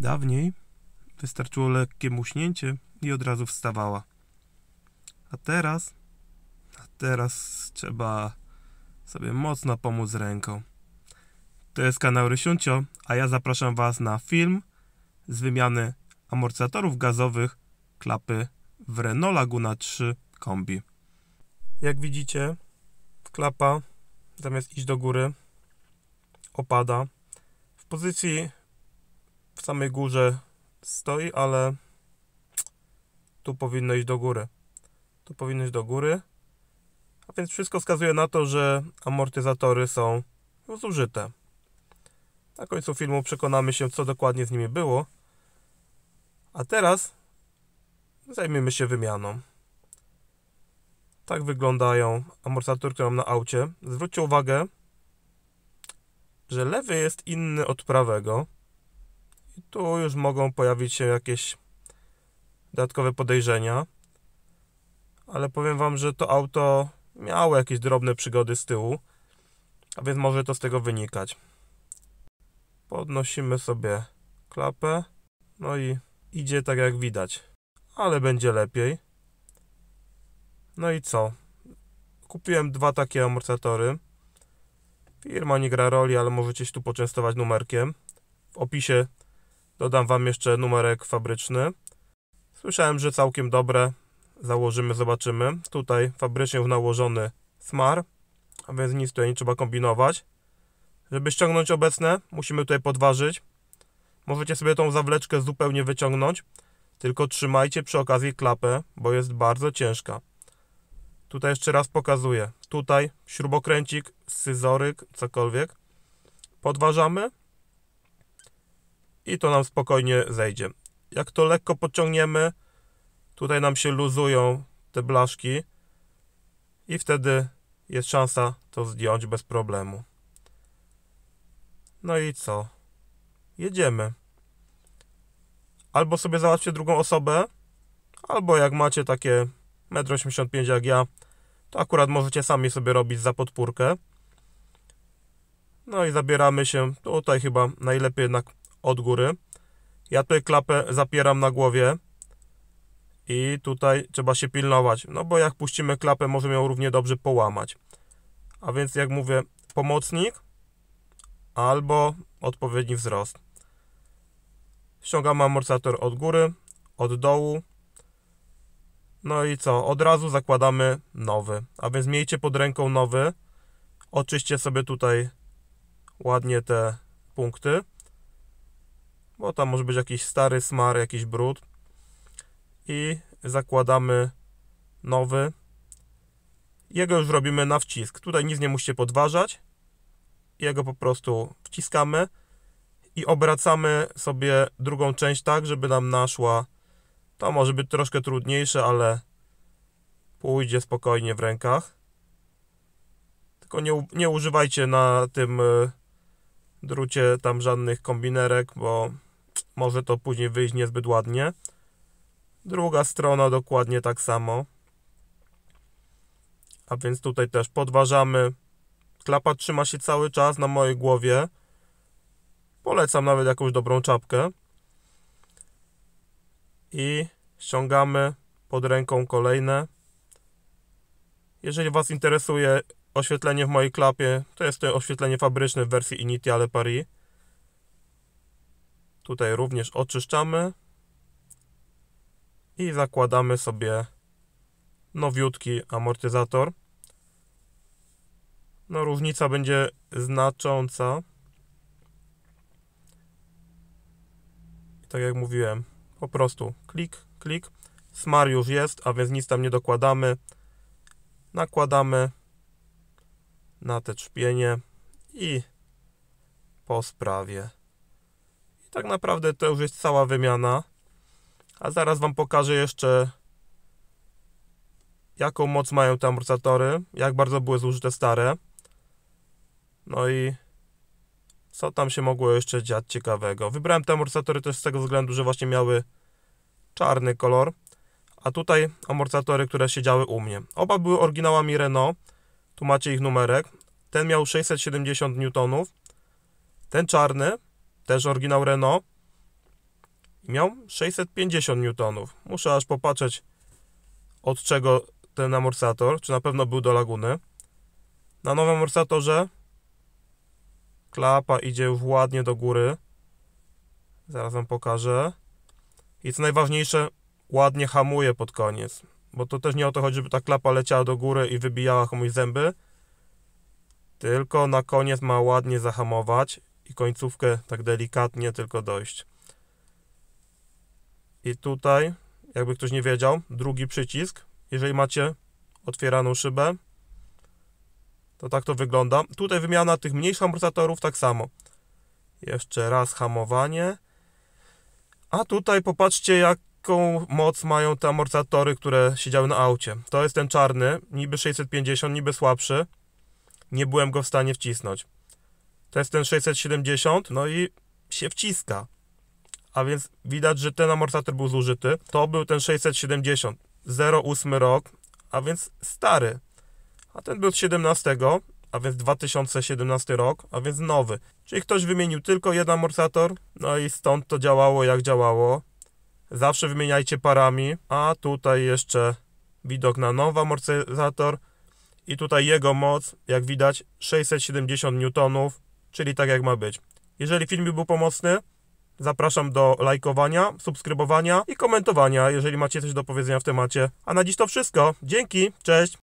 Dawniej wystarczyło lekkie muśnięcie i od razu wstawała. A teraz, a teraz trzeba sobie mocno pomóc ręką. To jest kanał Rysiuncio, a ja zapraszam Was na film z wymiany amortyzatorów gazowych klapy w Renault Laguna 3 kombi. Jak widzicie, klapa zamiast iść do góry opada. W pozycji w samej górze stoi, ale tu powinno iść do góry. Tu powinno iść do góry. A więc wszystko wskazuje na to, że amortyzatory są zużyte. Na końcu filmu przekonamy się, co dokładnie z nimi było. A teraz zajmiemy się wymianą. Tak wyglądają amortyzatory, które mam na aucie. Zwróćcie uwagę, że lewy jest inny od prawego tu już mogą pojawić się jakieś dodatkowe podejrzenia. Ale powiem Wam, że to auto miało jakieś drobne przygody z tyłu, a więc może to z tego wynikać. Podnosimy sobie klapę, no i idzie tak jak widać, ale będzie lepiej. No i co? Kupiłem dwa takie amortyzatory. Firma nie gra roli, ale możecie się tu poczęstować numerkiem. W opisie Dodam Wam jeszcze numerek fabryczny. Słyszałem, że całkiem dobre. Założymy, zobaczymy. Tutaj fabrycznie nałożony smar, a więc nic tutaj nie trzeba kombinować. Żeby ściągnąć obecne, musimy tutaj podważyć. Możecie sobie tą zawleczkę zupełnie wyciągnąć, tylko trzymajcie przy okazji klapę, bo jest bardzo ciężka. Tutaj jeszcze raz pokazuję. Tutaj śrubokręcik, scyzoryk, cokolwiek. Podważamy i to nam spokojnie zejdzie. Jak to lekko podciągniemy, tutaj nam się luzują te blaszki i wtedy jest szansa to zdjąć bez problemu. No i co? Jedziemy. Albo sobie załatwcie drugą osobę, albo jak macie takie 1,85 m jak ja, to akurat możecie sami sobie robić za podpórkę. No i zabieramy się. Tutaj chyba najlepiej jednak od góry. Ja tutaj klapę zapieram na głowie i tutaj trzeba się pilnować, no bo jak puścimy klapę, możemy ją równie dobrze połamać. A więc jak mówię, pomocnik albo odpowiedni wzrost. Ściągamy amortyzator od góry, od dołu. No i co? Od razu zakładamy nowy. A więc miejcie pod ręką nowy. Oczyście sobie tutaj ładnie te punkty bo tam może być jakiś stary smar, jakiś brud i zakładamy nowy. Jego już robimy na wcisk. Tutaj nic nie musicie podważać. Jego po prostu wciskamy i obracamy sobie drugą część tak, żeby nam naszła. To może być troszkę trudniejsze, ale pójdzie spokojnie w rękach. Tylko nie, nie używajcie na tym y, drucie tam żadnych kombinerek, bo może to później wyjść niezbyt ładnie. Druga strona dokładnie tak samo. A więc tutaj też podważamy. Klapa trzyma się cały czas na mojej głowie. Polecam nawet jakąś dobrą czapkę. I ściągamy pod ręką kolejne. Jeżeli Was interesuje oświetlenie w mojej klapie, to jest to oświetlenie fabryczne w wersji Initiale Paris. Tutaj również oczyszczamy i zakładamy sobie nowiutki amortyzator. No różnica będzie znacząca. tak jak mówiłem, po prostu klik, klik. Smar już jest, a więc nic tam nie dokładamy. Nakładamy na te trzpienie i po sprawie tak naprawdę to już jest cała wymiana. A zaraz Wam pokażę jeszcze jaką moc mają te amortyzatory, jak bardzo były zużyte stare. No i co tam się mogło jeszcze dziać ciekawego. Wybrałem te amortyzatory też z tego względu, że właśnie miały czarny kolor. A tutaj amortyzatory, które siedziały u mnie. Oba były oryginałami Renault. Tu macie ich numerek. Ten miał 670 N. Ten czarny też oryginał Renault. Miał 650 Newtonów. Muszę aż popatrzeć, od czego ten amorsator, czy na pewno był do laguny. Na nowym amorsatorze klapa idzie już ładnie do góry. Zaraz Wam pokażę. I co najważniejsze, ładnie hamuje pod koniec. Bo to też nie o to chodzi, żeby ta klapa leciała do góry i wybijała komuś zęby. Tylko na koniec ma ładnie zahamować i końcówkę tak delikatnie tylko dojść. I tutaj, jakby ktoś nie wiedział, drugi przycisk, jeżeli macie otwieraną szybę, to tak to wygląda. Tutaj wymiana tych mniejszych amortyzatorów tak samo. Jeszcze raz hamowanie. A tutaj popatrzcie, jaką moc mają te amortyzatory, które siedziały na aucie. To jest ten czarny, niby 650, niby słabszy. Nie byłem go w stanie wcisnąć. To jest ten 670, no i się wciska. A więc widać, że ten amortyzator był zużyty. To był ten 670, 08 rok, a więc stary. A ten był z 17, a więc 2017 rok, a więc nowy. Czyli ktoś wymienił tylko jeden amortyzator, no i stąd to działało jak działało. Zawsze wymieniajcie parami, a tutaj jeszcze widok na nowy amortyzator i tutaj jego moc, jak widać 670 Newtonów, czyli tak jak ma być. Jeżeli film był pomocny, zapraszam do lajkowania, subskrybowania i komentowania, jeżeli macie coś do powiedzenia w temacie. A na dziś to wszystko. Dzięki, cześć!